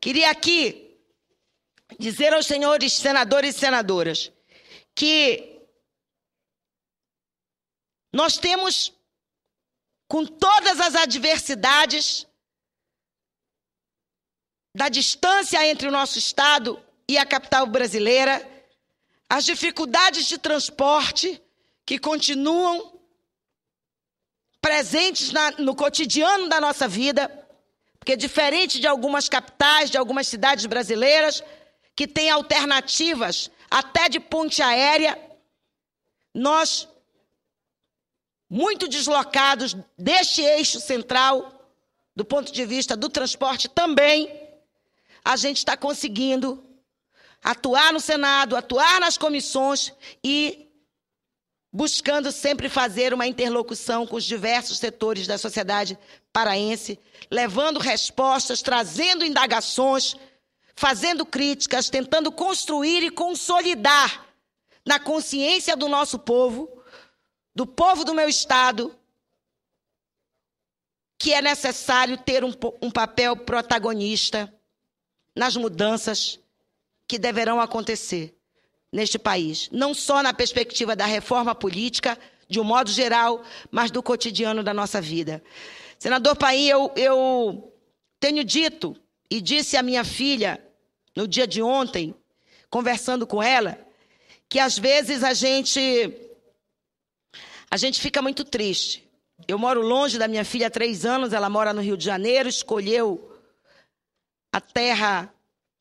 Queria aqui dizer aos senhores senadores e senadoras que nós temos, com todas as adversidades da distância entre o nosso Estado e a capital brasileira, as dificuldades de transporte que continuam presentes na, no cotidiano da nossa vida, porque diferente de algumas capitais, de algumas cidades brasileiras, que têm alternativas até de ponte aérea, nós, muito deslocados deste eixo central, do ponto de vista do transporte também, a gente está conseguindo atuar no Senado, atuar nas comissões e buscando sempre fazer uma interlocução com os diversos setores da sociedade paraense, levando respostas, trazendo indagações, fazendo críticas, tentando construir e consolidar na consciência do nosso povo, do povo do meu estado, que é necessário ter um, um papel protagonista nas mudanças que deverão acontecer neste país, não só na perspectiva da reforma política, de um modo geral, mas do cotidiano da nossa vida. Senador Paim, eu, eu tenho dito e disse à minha filha no dia de ontem, conversando com ela, que às vezes a gente a gente fica muito triste. Eu moro longe da minha filha há três anos, ela mora no Rio de Janeiro, escolheu a terra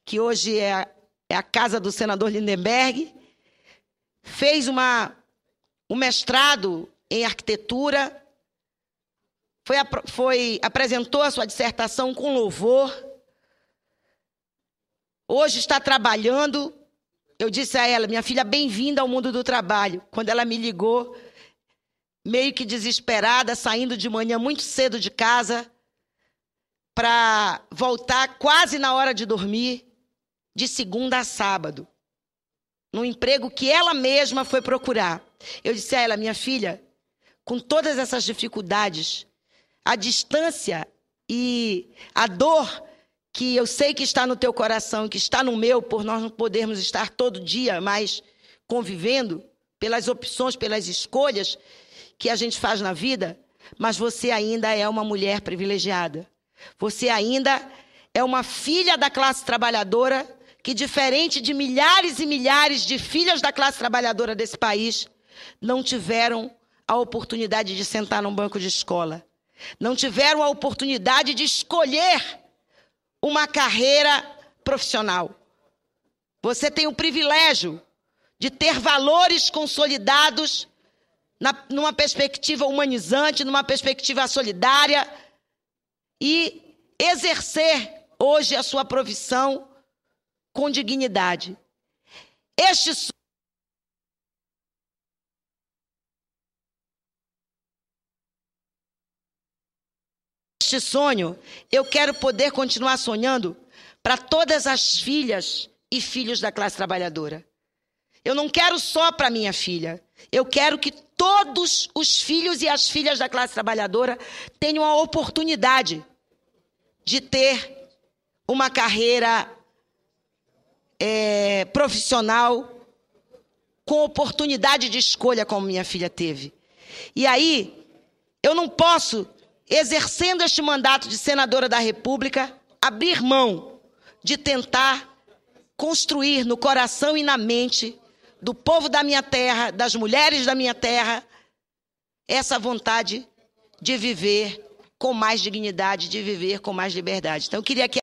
que hoje é é a casa do senador Lindenberg, fez uma, um mestrado em arquitetura, foi, foi, apresentou a sua dissertação com louvor, hoje está trabalhando. Eu disse a ela, minha filha, bem-vinda ao mundo do trabalho. Quando ela me ligou, meio que desesperada, saindo de manhã muito cedo de casa para voltar quase na hora de dormir, de segunda a sábado, num emprego que ela mesma foi procurar. Eu disse a ela, minha filha, com todas essas dificuldades, a distância e a dor que eu sei que está no teu coração, que está no meu, por nós não podermos estar todo dia mais convivendo, pelas opções, pelas escolhas que a gente faz na vida, mas você ainda é uma mulher privilegiada. Você ainda é uma filha da classe trabalhadora que, diferente de milhares e milhares de filhas da classe trabalhadora desse país, não tiveram a oportunidade de sentar num banco de escola, não tiveram a oportunidade de escolher uma carreira profissional. Você tem o privilégio de ter valores consolidados na, numa perspectiva humanizante, numa perspectiva solidária e exercer hoje a sua profissão com dignidade. Este este sonho, eu quero poder continuar sonhando para todas as filhas e filhos da classe trabalhadora. Eu não quero só para minha filha. Eu quero que todos os filhos e as filhas da classe trabalhadora tenham a oportunidade de ter uma carreira é, profissional, com oportunidade de escolha, como minha filha teve. E aí, eu não posso, exercendo este mandato de senadora da República, abrir mão de tentar construir no coração e na mente do povo da minha terra, das mulheres da minha terra, essa vontade de viver com mais dignidade, de viver com mais liberdade. Então, eu queria que